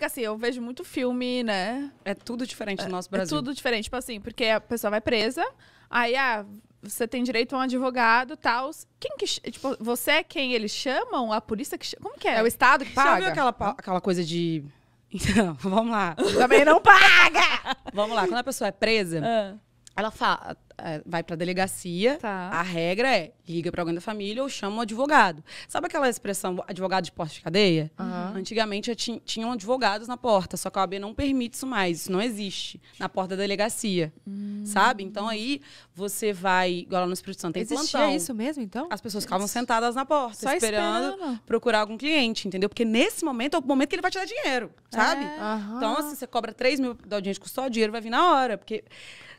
que assim, eu vejo muito filme, né? É tudo diferente no é, nosso é Brasil. É tudo diferente, tipo assim, porque a pessoa vai presa, aí ah, você tem direito a um advogado, tal. Quem que, tipo, você é quem eles chamam? A polícia que chama? Como que é? É o estado que paga. Você viu aquela aquela coisa de então, vamos lá. Também não paga. vamos lá, quando a pessoa é presa, ah. ela fala é, vai pra delegacia, tá. a regra é liga pra alguém da família ou chama um advogado. Sabe aquela expressão advogado de porta de cadeia? Uhum. Antigamente tinham advogados na porta, só que a OAB não permite isso mais, isso não existe na porta da delegacia. Hum. Sabe? Então aí você vai, igual lá no Espírito Santo, tem Existia plantão. isso mesmo, então? As pessoas ficavam sentadas na porta, só esperando, esperando procurar algum cliente, entendeu? Porque nesse momento é o momento que ele vai te dar dinheiro, é. sabe? É. Uhum. Então, assim, você cobra 3 mil da audiência custou custódia, o dinheiro vai vir na hora. Porque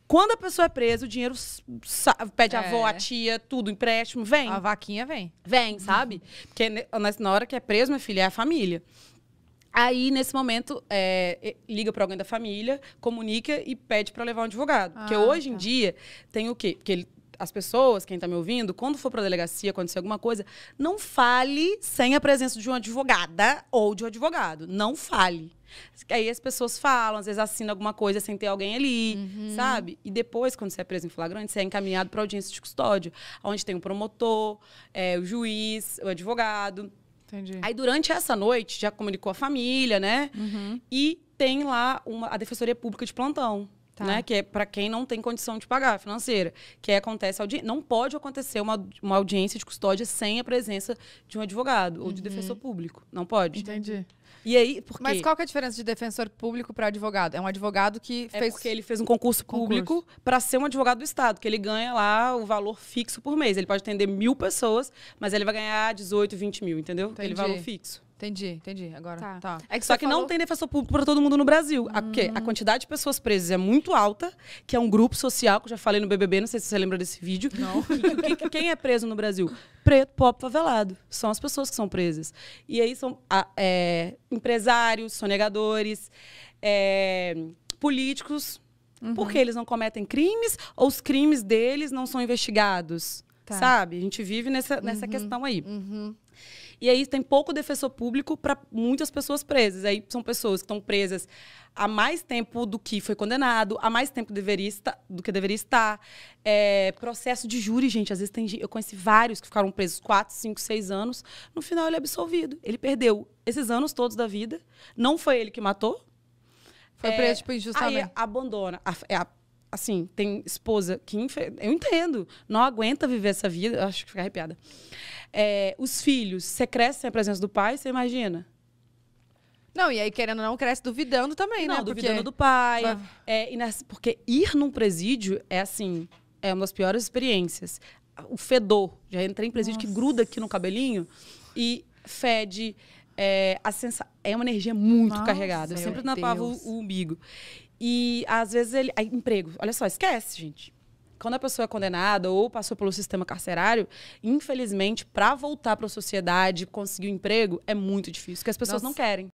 quando a pessoa é presa, o dinheiro dinheiro, pede é. a avó, a tia, tudo, empréstimo, vem. A vaquinha vem. Vem, sabe? Porque na hora que é preso, minha filha, é a família. Aí, nesse momento, é, liga para alguém da família, comunica e pede para levar um advogado. Ah, porque hoje tá. em dia tem o quê? Porque ele as pessoas, quem está me ouvindo, quando for para a delegacia, acontecer alguma coisa, não fale sem a presença de uma advogada ou de um advogado. Não fale. Aí as pessoas falam, às vezes assinam alguma coisa sem ter alguém ali, uhum. sabe? E depois, quando você é preso em flagrante, você é encaminhado para audiência de custódia, onde tem o promotor, é, o juiz, o advogado. Entendi. Aí durante essa noite já comunicou a família, né? Uhum. E tem lá uma, a Defensoria Pública de plantão. Tá. Né? Que é para quem não tem condição de pagar financeira. Que é, acontece audi... Não pode acontecer uma, uma audiência de custódia sem a presença de um advogado ou de uhum. defensor público. Não pode. Entendi. E aí, Mas qual que é a diferença de defensor público para advogado? É um advogado que é fez. Porque ele fez um concurso público para ser um advogado do Estado, que ele ganha lá o valor fixo por mês. Ele pode atender mil pessoas, mas ele vai ganhar 18, 20 mil, entendeu? Entendi. Aquele valor fixo. Entendi, entendi. Agora tá. tá. É que Só que falou... não tem defensor público para todo mundo no Brasil. A, a hum. quantidade de pessoas presas é muito alta, que é um grupo social, que eu já falei no BBB, não sei se você lembra desse vídeo. Não. quem é preso no Brasil? preto, pobre, favelado. São as pessoas que são presas. E aí são é, empresários, sonegadores, é, políticos. Uhum. Porque eles não cometem crimes ou os crimes deles não são investigados. Tá. Sabe? A gente vive nessa, nessa uhum. questão aí. Uhum. E aí tem pouco defensor público para muitas pessoas presas. Aí são pessoas que estão presas há mais tempo do que foi condenado, há mais tempo deveria estar, do que deveria estar. É, processo de júri, gente. Às vezes tem, eu conheci vários que ficaram presos 4, 5, 6 anos. No final, ele é absolvido. Ele perdeu esses anos todos da vida. Não foi ele que matou. Foi é, preso, tipo, injustamente. Aí abandona. A, é a, assim, tem esposa que eu entendo, não aguenta viver essa vida, acho que fica arrepiada. É, os filhos, você cresce sem a presença do pai, você imagina. Não, e aí, querendo ou não, cresce duvidando também, não, né? duvidando do pai. É, nessa, porque ir num presídio é assim, é uma das piores experiências. O fedor. Já entrei em presídio Nossa. que gruda aqui no cabelinho e fede. É, a sensa... é uma energia muito Nossa, carregada. Eu sempre tapava o, o umbigo. E às vezes ele. Aí, emprego. Olha só, esquece, gente. Quando a pessoa é condenada ou passou pelo sistema carcerário, infelizmente, para voltar para a sociedade, conseguir um emprego, é muito difícil, porque as pessoas Nossa. não querem.